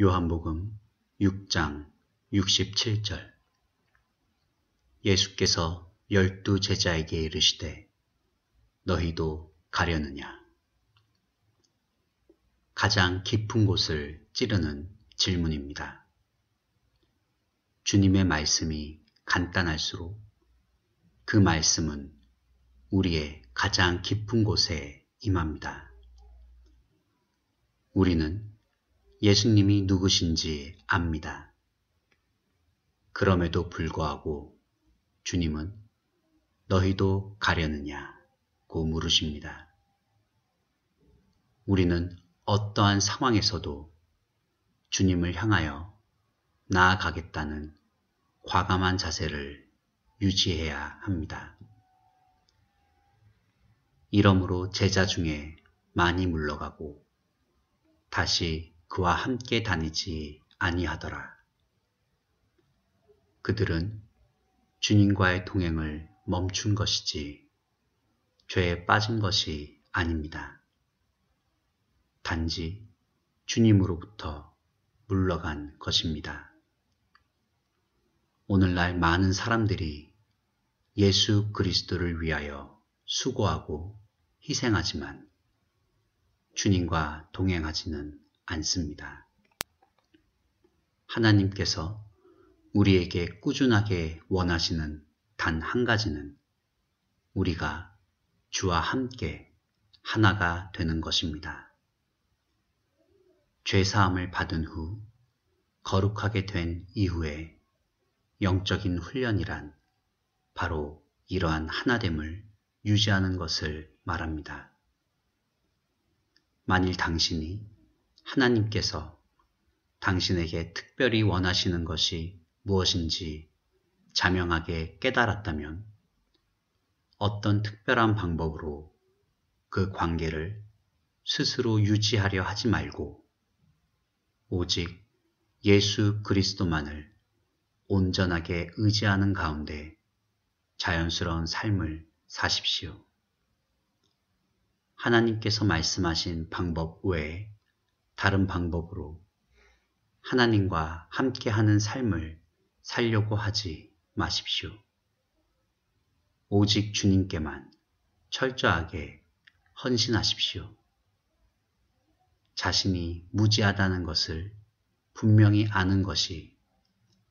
요한복음 6장 67절 예수께서 열두 제자에게 이르시되 너희도 가려느냐 가장 깊은 곳을 찌르는 질문입니다. 주님의 말씀이 간단할수록 그 말씀은 우리의 가장 깊은 곳에 임합니다. 우리는 예수님이 누구신지 압니다. 그럼에도 불구하고 주님은 너희도 가려느냐고 물으십니다. 우리는 어떠한 상황에서도 주님을 향하여 나아가겠다는 과감한 자세를 유지해야 합니다. 이러므로 제자 중에 많이 물러가고 다시 그와 함께 다니지 아니하더라. 그들은 주님과의 동행을 멈춘 것이지 죄에 빠진 것이 아닙니다. 단지 주님으로부터 물러간 것입니다. 오늘날 많은 사람들이 예수 그리스도를 위하여 수고하고 희생하지만 주님과 동행하지는 않습니다. 하나님께서 우리에게 꾸준하게 원하시는 단 한 가지는 우리가 주와 함께 하나가 되는 것입니다. 죄사함을 받은 후 거룩하게 된 이후에 영적인 훈련이란 바로 이러한 하나됨을 유지하는 것을 말합니다. 만일 당신이 하나님께서 당신에게 특별히 원하시는 것이 무엇인지 자명하게 깨달았다면 어떤 특별한 방법으로 그 관계를 스스로 유지하려 하지 말고 오직 예수 그리스도만을 온전하게 의지하는 가운데 자연스러운 삶을 사십시오. 하나님께서 말씀하신 방법 외에 다른 방법으로 하나님과 함께하는 삶을 살려고 하지 마십시오. 오직 주님께만 철저하게 헌신하십시오. 자신이 무지하다는 것을 분명히 아는 것이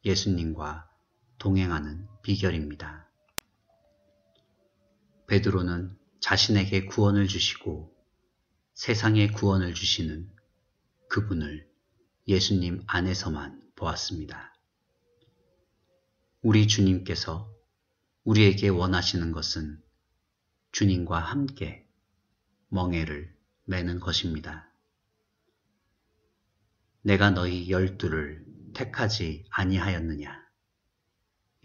예수님과 동행하는 비결입니다. 베드로는 자신에게 구원을 주시고 세상에 구원을 주시는 그분을 예수님 안에서만 보았습니다. 우리 주님께서 우리에게 원하시는 것은 주님과 함께 멍해를 매는 것입니다. 내가 너희 열두를 택하지 아니하였느냐.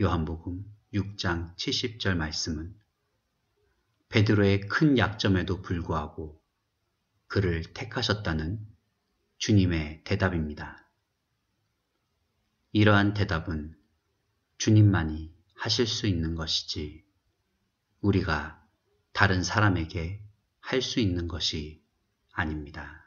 요한복음 6장 70절 말씀은 베드로의 큰 약점에도 불구하고 그를 택하셨다는 주님의 대답입니다. 이러한 대답은 주님만이 하실 수 있는 것이지 우리가 다른 사람에게 할 수 있는 것이 아닙니다.